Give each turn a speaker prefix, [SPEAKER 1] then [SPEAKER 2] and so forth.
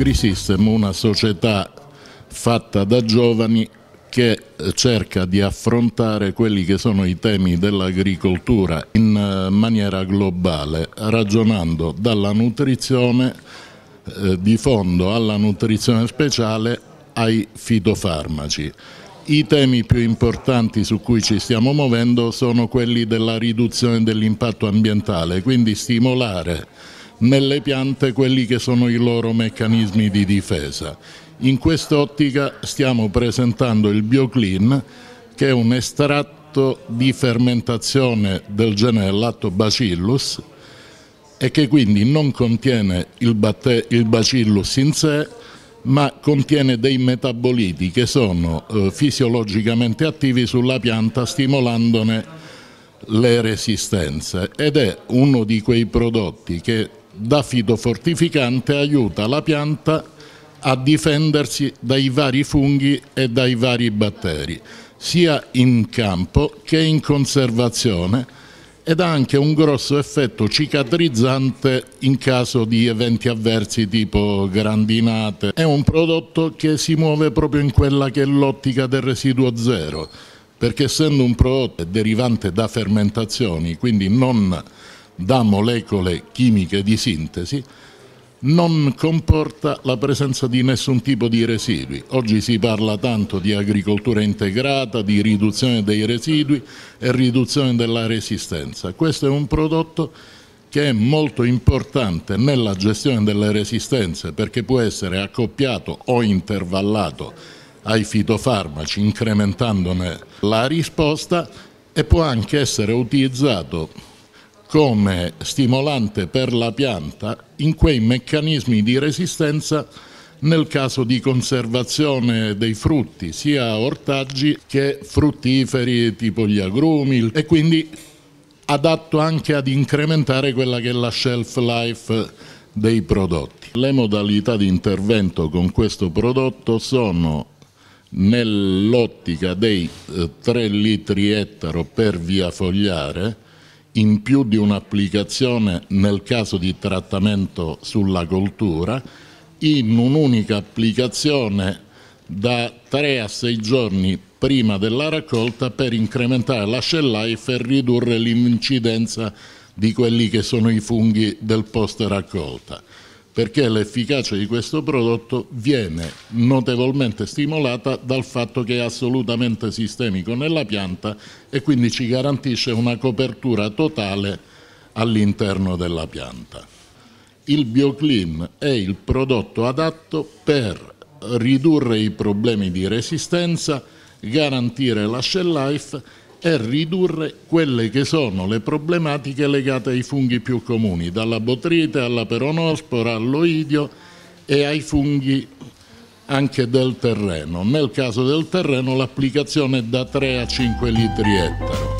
[SPEAKER 1] l'agrisystem una società fatta da giovani che cerca di affrontare quelli che sono i temi dell'agricoltura in eh, maniera globale, ragionando dalla nutrizione eh, di fondo alla nutrizione speciale ai fitofarmaci. I temi più importanti su cui ci stiamo muovendo sono quelli della riduzione dell'impatto ambientale, quindi stimolare nelle piante quelli che sono i loro meccanismi di difesa. In quest'ottica stiamo presentando il BioClean che è un estratto di fermentazione del genere Lactobacillus e che quindi non contiene il, il bacillus in sé ma contiene dei metaboliti che sono eh, fisiologicamente attivi sulla pianta stimolandone le resistenze ed è uno di quei prodotti che da fitofortificante aiuta la pianta a difendersi dai vari funghi e dai vari batteri, sia in campo che in conservazione ed ha anche un grosso effetto cicatrizzante in caso di eventi avversi tipo grandinate. È un prodotto che si muove proprio in quella che è l'ottica del residuo zero, perché essendo un prodotto derivante da fermentazioni, quindi non da molecole chimiche di sintesi non comporta la presenza di nessun tipo di residui. Oggi si parla tanto di agricoltura integrata, di riduzione dei residui e riduzione della resistenza. Questo è un prodotto che è molto importante nella gestione delle resistenze perché può essere accoppiato o intervallato ai fitofarmaci incrementandone la risposta e può anche essere utilizzato come stimolante per la pianta in quei meccanismi di resistenza nel caso di conservazione dei frutti, sia ortaggi che fruttiferi tipo gli agrumi e quindi adatto anche ad incrementare quella che è la shelf life dei prodotti. Le modalità di intervento con questo prodotto sono nell'ottica dei 3 eh, litri ettaro per via fogliare, in più di un'applicazione nel caso di trattamento sulla coltura in un'unica applicazione da 3 a 6 giorni prima della raccolta per incrementare la shell life e ridurre l'incidenza di quelli che sono i funghi del post raccolta perché l'efficacia di questo prodotto viene notevolmente stimolata dal fatto che è assolutamente sistemico nella pianta e quindi ci garantisce una copertura totale all'interno della pianta. Il BioClean è il prodotto adatto per ridurre i problemi di resistenza, garantire la shell life e ridurre quelle che sono le problematiche legate ai funghi più comuni, dalla botrite alla peronospora, all'oidio e ai funghi anche del terreno. Nel caso del terreno l'applicazione è da 3 a 5 litri ettaro.